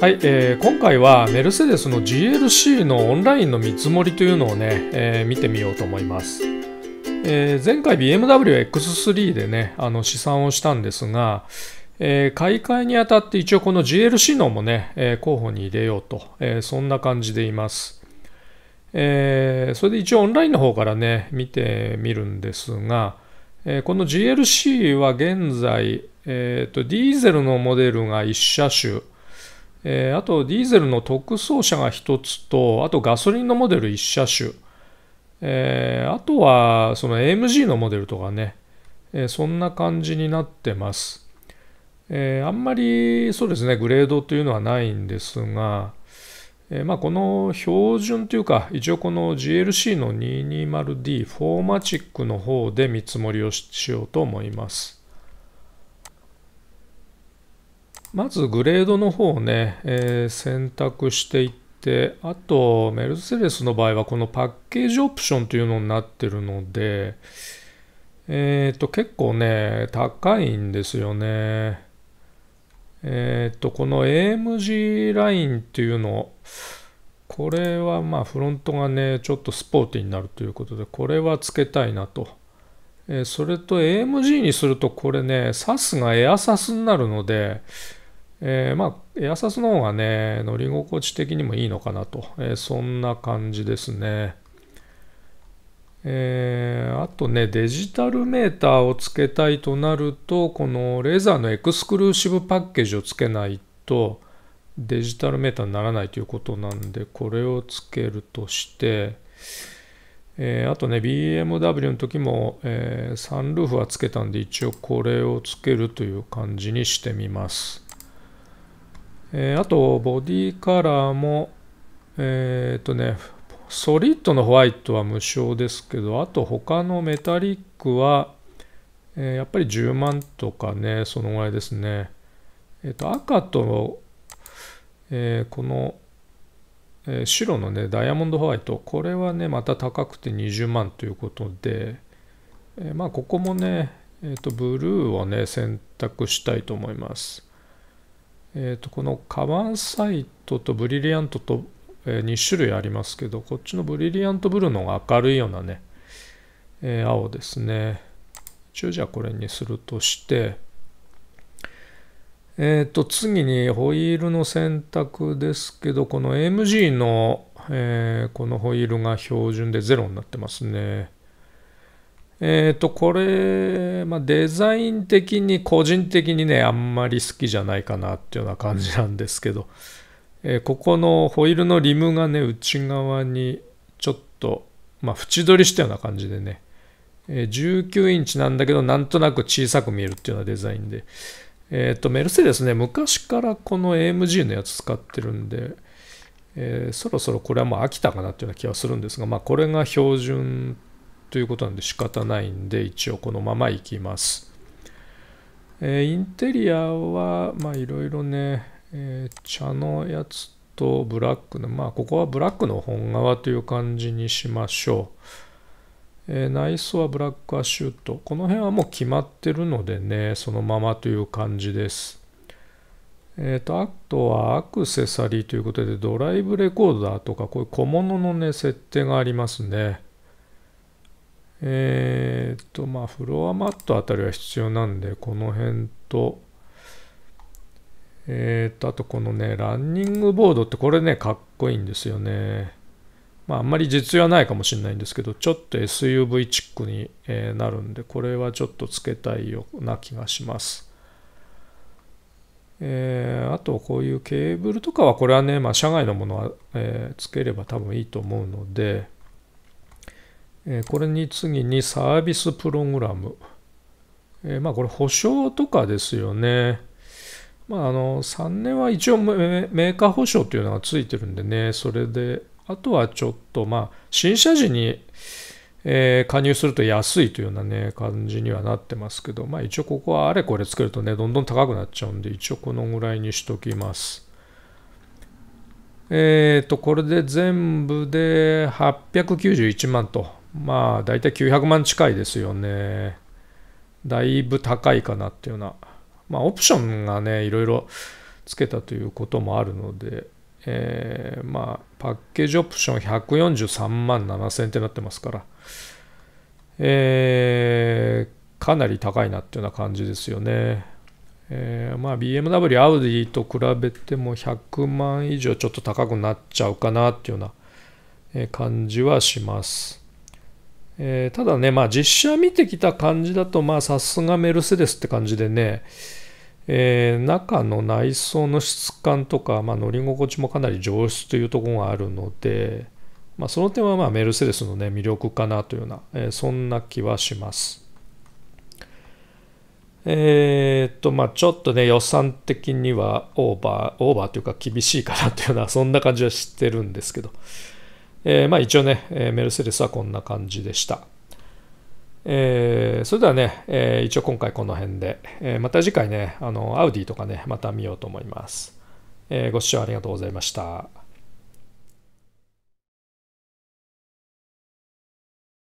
はい、えー、今回はメルセデスの GLC のオンラインの見積もりというのをね、えー、見てみようと思います。えー、前回 BMW X3 でね、あの試算をしたんですが、えー、買い替えにあたって一応この GLC のもね、えー、候補に入れようと、えー、そんな感じでいます。えー、それで一応オンラインの方からね、見てみるんですが、えー、この GLC は現在、えーと、とディーゼルのモデルが1車種、えー、あとディーゼルの特装車が1つと、あとガソリンのモデル1車種、えー、あとはその AMG のモデルとかね、えー、そんな感じになってます。えあんまりそうですね、グレードというのはないんですが、えまあ、この標準というか、一応この GLC の 220D フォーマチックの方で見積もりをしようと思います。まずグレードの方をね、えー、選択していって、あとメルセデスの場合はこのパッケージオプションというのになってるので、えっ、ー、と結構ね、高いんですよね。えっ、ー、と、この AMG ラインっていうの、これはまあフロントがね、ちょっとスポーティーになるということで、これはつけたいなと。えそれと AMG にするとこれね、サスがエアサスになるので、えー、まあ、エアサスの方がね、乗り心地的にもいいのかなと、えー、そんな感じですね。えー、あとね、デジタルメーターをつけたいとなると、このレーザーのエクスクルーシブパッケージをつけないと、デジタルメーターにならないということなんで、これをつけるとして、えー、あとね、BMW の時も、えー、サンルーフはつけたんで、一応これをつけるという感じにしてみます。えー、あと、ボディカラーも、えっ、ー、とね、ソリッドのホワイトは無償ですけど、あと他のメタリックは、えー、やっぱり10万とかね、そのぐらいですね。えっ、と、赤と、えこの、え白のね、ダイヤモンドホワイト、これはね、また高くて20万ということで、えまあ、ここもね、えっ、と、ブルーをね、選択したいと思います。えー、とこのカバンサイトとブリリアントと、えー、2種類ありますけどこっちのブリリアントブルーの方が明るいようなね、えー、青ですね一応じゃあこれにするとしてえっ、ー、と次にホイールの選択ですけどこの AMG の、えー、このホイールが標準で0になってますねえー、と、これ、まあ、デザイン的に、個人的にね、あんまり好きじゃないかなっていうような感じなんですけど、えー、ここのホイールのリムがね、内側にちょっと、まあ、縁取りしたような感じでね、えー、19インチなんだけど、なんとなく小さく見えるっていうようなデザインで、えっ、と、メルセデスね、昔からこの AMG のやつ使ってるんで、えそろそろこれはもう飽きたかなっていうような気はするんですが、まあ、これが標準ということなんで仕方ないんで一応このままいきます。えー、インテリアはまあいろいろね、えー、茶のやつとブラックのまあここはブラックの本革という感じにしましょう。えー、内装はブラックアシュート。この辺はもう決まってるのでね、そのままという感じです。えーと、とあとはアクセサリーということでドライブレコーダーとかこういう小物のね設定がありますね。えー、っと、まあ、フロアマットあたりは必要なんで、この辺と、えー、っと、あとこのね、ランニングボードってこれね、かっこいいんですよね。まあ、あんまり実用はないかもしれないんですけど、ちょっと SUV チックに、えなるんで、これはちょっとつけたいような気がします。えー、あとこういうケーブルとかはこれはね、まあ、社外のものは、えー、つければ多分いいと思うので、えこれに次にサービスプログラム。えまあこれ保証とかですよね。まああの3年は一応メーカー保証というのがついてるんでね、それで、あとはちょっとまあ新車時に、え加入すると安いというようなね感じにはなってますけど、まあ一応ここはあれこれつけるとね、どんどん高くなっちゃうんで、一応このぐらいにしときます。えっ、と、これで全部で891万と。まあ、大体900万近いですよね。だいぶ高いかなっていうような。まあ、オプションがね、いろいろつけたということもあるので、えー、まあ、パッケージオプション143万7000ってなってますから、えー、かなり高いなっていうような感じですよね。えー、まあ、BMW、アウディと比べても100万以上ちょっと高くなっちゃうかなっていうような感じはします。えー、ただね、まあ、実写見てきた感じだと、まあ、さすがメルセデスって感じでね、えー、中の内装の質感とか、まあ、乗り心地もかなり上質というところがあるので、まあ、その点はまあメルセデスの、ね、魅力かなというような、えー、そんな気はします。えー、っと、まあ、ちょっとね、予算的にはオーバー、オーバーというか厳しいかなというような、そんな感じはしてるんですけど、えー、まあ一応ね、メルセデスはこんな感じでした。えー、それではね、えー、一応今回この辺で、えー、また次回ね、あの、アウディとかね、また見ようと思います。えご視聴ありがとうございました。